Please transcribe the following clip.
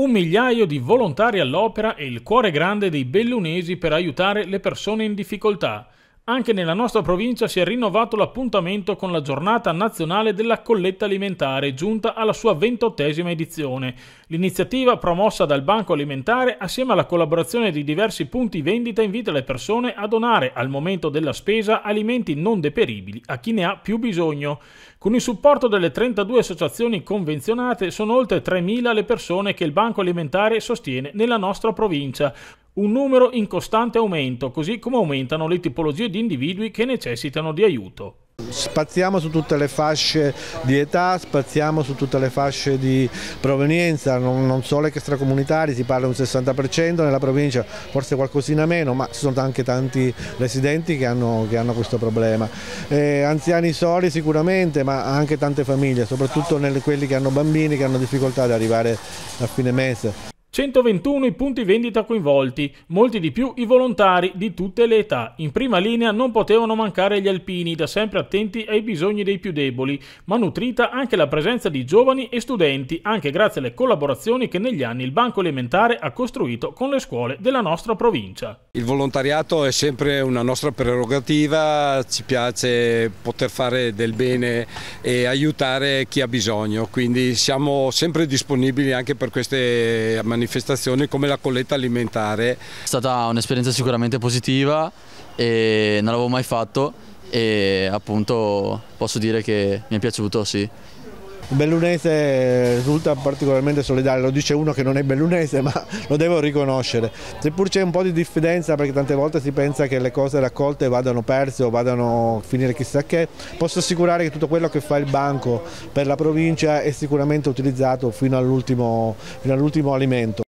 un migliaio di volontari all'opera e il cuore grande dei bellunesi per aiutare le persone in difficoltà anche nella nostra provincia si è rinnovato l'appuntamento con la giornata nazionale della colletta alimentare, giunta alla sua ventottesima edizione. L'iniziativa promossa dal Banco Alimentare, assieme alla collaborazione di diversi punti vendita, invita le persone a donare al momento della spesa alimenti non deperibili a chi ne ha più bisogno. Con il supporto delle 32 associazioni convenzionate sono oltre 3.000 le persone che il Banco Alimentare sostiene nella nostra provincia, un numero in costante aumento, così come aumentano le tipologie di individui che necessitano di aiuto. Spaziamo su tutte le fasce di età, spaziamo su tutte le fasce di provenienza, non, non solo extracomunitari, si parla di un 60% nella provincia, forse qualcosina meno, ma ci sono anche tanti residenti che hanno, che hanno questo problema. Eh, anziani soli sicuramente, ma anche tante famiglie, soprattutto nelle, quelli che hanno bambini che hanno difficoltà ad arrivare a fine mese. 121 i punti vendita coinvolti, molti di più i volontari di tutte le età. In prima linea non potevano mancare gli alpini, da sempre attenti ai bisogni dei più deboli, ma nutrita anche la presenza di giovani e studenti, anche grazie alle collaborazioni che negli anni il Banco Elementare ha costruito con le scuole della nostra provincia. Il volontariato è sempre una nostra prerogativa, ci piace poter fare del bene e aiutare chi ha bisogno, quindi siamo sempre disponibili anche per queste manifestazioni manifestazioni come la colletta alimentare. È stata un'esperienza sicuramente positiva e non l'avevo mai fatto e appunto posso dire che mi è piaciuto, sì bellunese risulta particolarmente solidale, lo dice uno che non è bellunese ma lo devo riconoscere, seppur c'è un po' di diffidenza perché tante volte si pensa che le cose raccolte vadano perse o vadano a finire chissà che, posso assicurare che tutto quello che fa il banco per la provincia è sicuramente utilizzato fino all'ultimo all alimento.